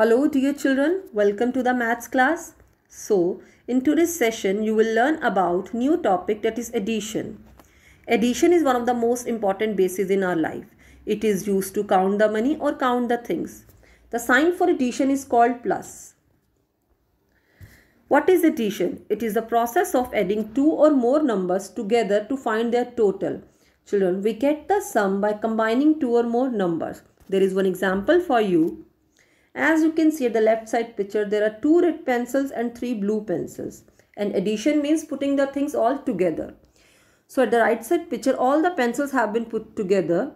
Hello dear children, welcome to the maths class. So, in today's session you will learn about new topic that is addition. Addition is one of the most important bases in our life. It is used to count the money or count the things. The sign for addition is called plus. What is addition? It is the process of adding two or more numbers together to find their total. Children, we get the sum by combining two or more numbers. There is one example for you. As you can see at the left side picture, there are two red pencils and three blue pencils. And addition means putting the things all together. So at the right side picture, all the pencils have been put together.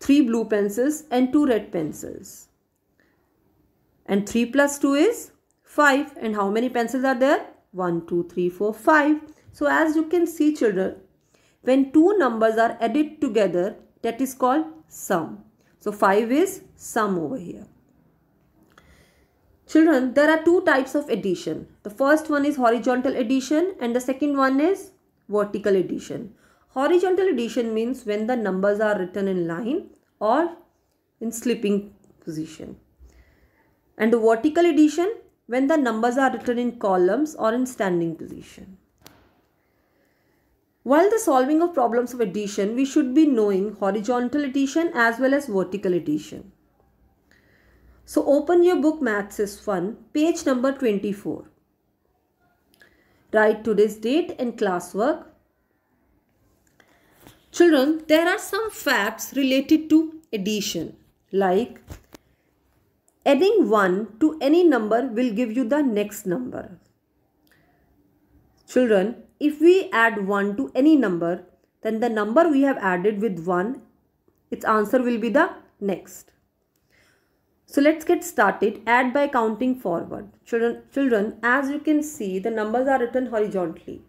Three blue pencils and two red pencils. And 3 plus 2 is 5. And how many pencils are there? 1, 2, 3, 4, 5. So as you can see children, when two numbers are added together, that is called sum. So 5 is sum over here. Children, there are two types of addition. The first one is horizontal addition and the second one is vertical addition. Horizontal addition means when the numbers are written in line or in slipping position. And the vertical addition when the numbers are written in columns or in standing position. While the solving of problems of addition, we should be knowing horizontal addition as well as vertical addition. So open your book Maths is Fun, page number 24. Write today's date and classwork. Children, there are some facts related to addition like adding 1 to any number will give you the next number. Children, if we add 1 to any number, then the number we have added with 1, its answer will be the next. So let's get started. Add by counting forward. Children, children, as you can see, the numbers are written horizontally.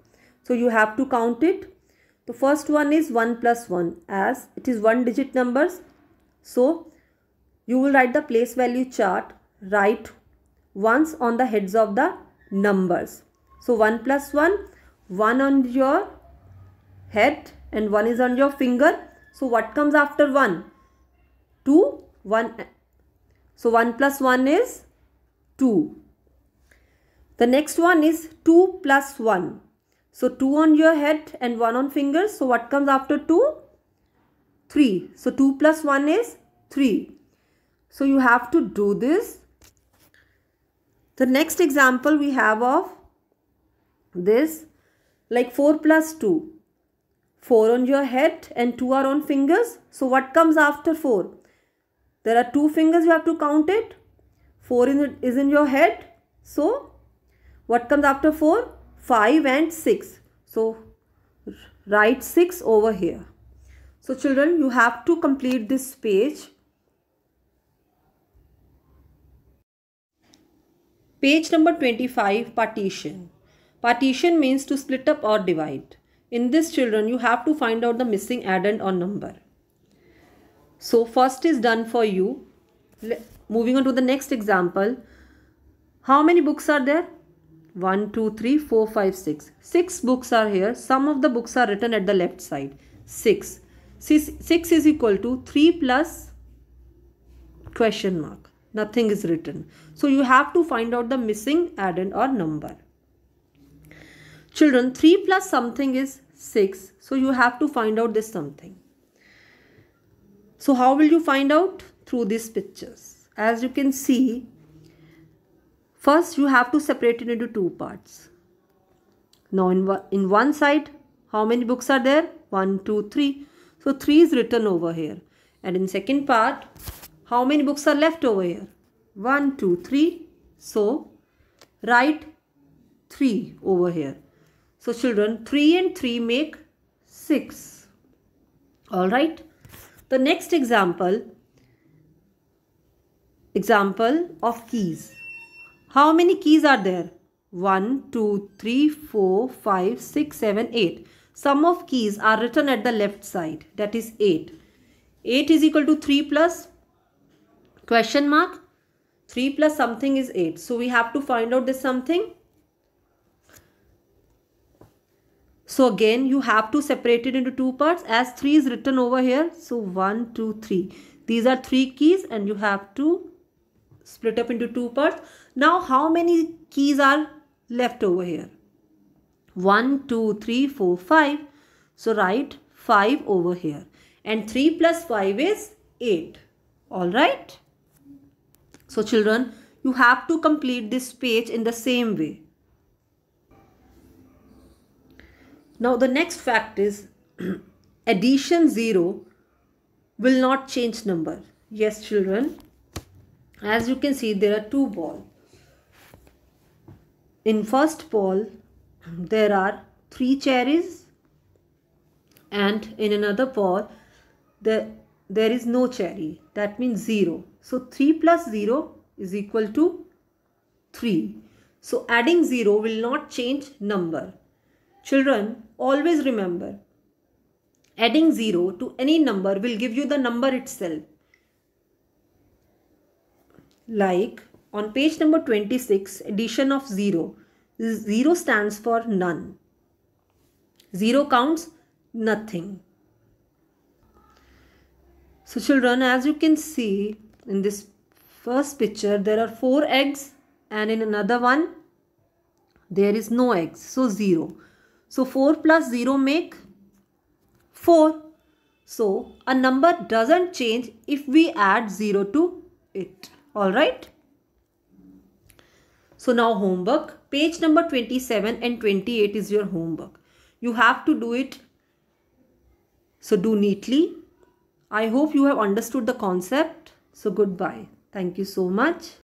So you have to count it. The first one is 1 plus 1 as it is one digit numbers. So you will write the place value chart right once on the heads of the numbers. So 1 plus 1 one on your head and one is on your finger. So what comes after 1? 2, 1. So 1 plus 1 is 2. The next one is 2 plus 1. So 2 on your head and 1 on fingers. So what comes after 2? 3. So 2 plus 1 is 3. So you have to do this. The next example we have of this like 4 plus 2. 4 on your head and 2 are on fingers. So what comes after 4? There are 2 fingers you have to count it. 4 is in your head. So what comes after 4? 5 and 6. So write 6 over here. So children you have to complete this page. Page number 25 partition. Partition means to split up or divide. In this children, you have to find out the missing addend or number. So first is done for you. Moving on to the next example. How many books are there? 1, 2, 3, 4, 5, 6. 6 books are here. Some of the books are written at the left side. 6. 6, 6 is equal to 3 plus question mark. Nothing is written. So you have to find out the missing addend or number. Children, 3 plus something is 6. So you have to find out this something. So how will you find out? Through these pictures. As you can see, first you have to separate it into two parts. Now in, in one side, how many books are there? 1, 2, 3. So 3 is written over here. And in second part, how many books are left over here? 1, 2, 3. So write 3 over here. So children 3 and 3 make 6. Alright. The next example. Example of keys. How many keys are there? 1, 2, 3, 4, 5, 6, 7, 8. Sum of keys are written at the left side. That is 8. 8 is equal to 3 plus question mark. 3 plus something is 8. So we have to find out this something. So again, you have to separate it into two parts as 3 is written over here. So 1, 2, 3. These are 3 keys and you have to split up into two parts. Now, how many keys are left over here? 1, 2, 3, 4, 5. So write 5 over here. And 3 plus 5 is 8. Alright? So children, you have to complete this page in the same way. Now the next fact is addition 0 will not change number. Yes children, as you can see there are two balls. In first ball there are three cherries and in another ball there, there is no cherry that means 0. So 3 plus 0 is equal to 3. So adding 0 will not change number. Children, always remember, adding 0 to any number will give you the number itself. Like on page number 26, addition of 0. 0 stands for none. 0 counts nothing. So children, as you can see in this first picture, there are 4 eggs and in another one, there is no eggs. So 0. So 4 plus 0 make 4. So a number doesn't change if we add 0 to it. Alright. So now homework. Page number 27 and 28 is your homework. You have to do it. So do neatly. I hope you have understood the concept. So goodbye. Thank you so much.